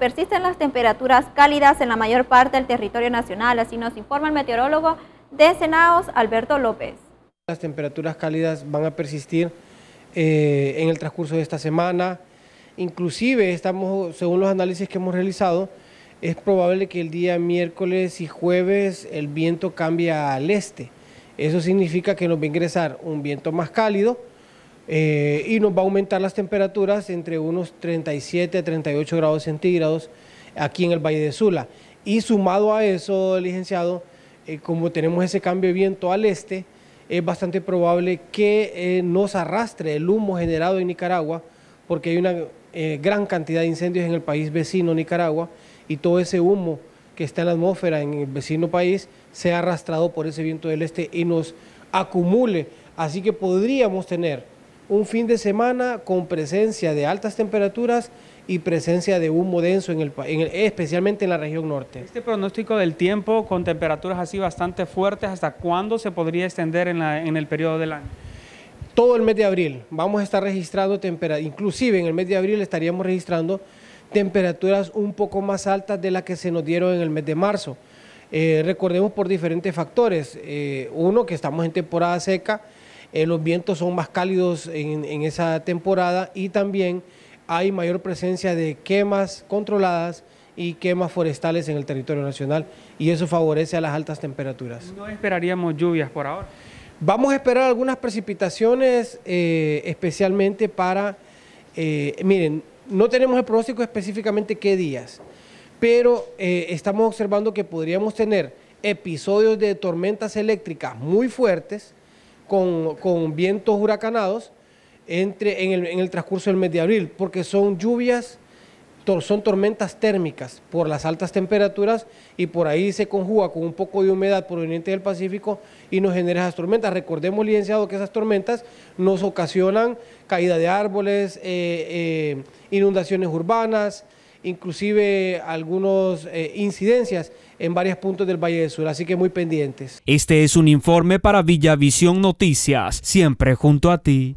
Persisten las temperaturas cálidas en la mayor parte del territorio nacional, así nos informa el meteorólogo de Senaos, Alberto López. Las temperaturas cálidas van a persistir eh, en el transcurso de esta semana. Inclusive, estamos, según los análisis que hemos realizado, es probable que el día miércoles y jueves el viento cambie al este. Eso significa que nos va a ingresar un viento más cálido, eh, y nos va a aumentar las temperaturas entre unos 37 a 38 grados centígrados aquí en el Valle de Sula. Y sumado a eso, licenciado, eh, como tenemos ese cambio de viento al este, es bastante probable que eh, nos arrastre el humo generado en Nicaragua, porque hay una gran cantidad de incendios en el país vecino, Nicaragua, y todo ese humo que está en la atmósfera en el vecino país se ha arrastrado por ese viento del este y nos acumule. Así que podríamos tener un fin de semana con presencia de altas temperaturas y presencia de humo denso, en el, especialmente en la región norte. Este pronóstico del tiempo con temperaturas así bastante fuertes, ¿hasta cuándo se podría extender en, el periodo del año? Todo el mes de abril vamos a estar registrando temperaturas, inclusive en el mes de abril estaríamos registrando temperaturas un poco más altas de las que se nos dieron en el mes de marzo. Eh, recordemos por diferentes factores, eh, uno que estamos en temporada seca, eh, los vientos son más cálidos en, esa temporada y también hay mayor presencia de quemas controladas y quemas forestales en el territorio nacional y eso favorece a las altas temperaturas. No esperaríamos lluvias por ahora. Vamos a esperar algunas precipitaciones, eh, especialmente para, eh, miren, no tenemos el pronóstico específicamente qué días, pero estamos observando que podríamos tener episodios de tormentas eléctricas muy fuertes con, vientos huracanados entre, en, el, transcurso del mes de abril, porque son lluvias son tormentas térmicas por las altas temperaturas y por ahí se conjuga con un poco de humedad proveniente del Pacífico y nos genera esas tormentas. Recordemos, licenciado, que esas tormentas nos ocasionan caída de árboles, eh, eh, inundaciones urbanas, inclusive algunas eh, incidencias en varios puntos del Valle del Sur, así que muy pendientes. Este es un informe para Villavisión Noticias, siempre junto a ti.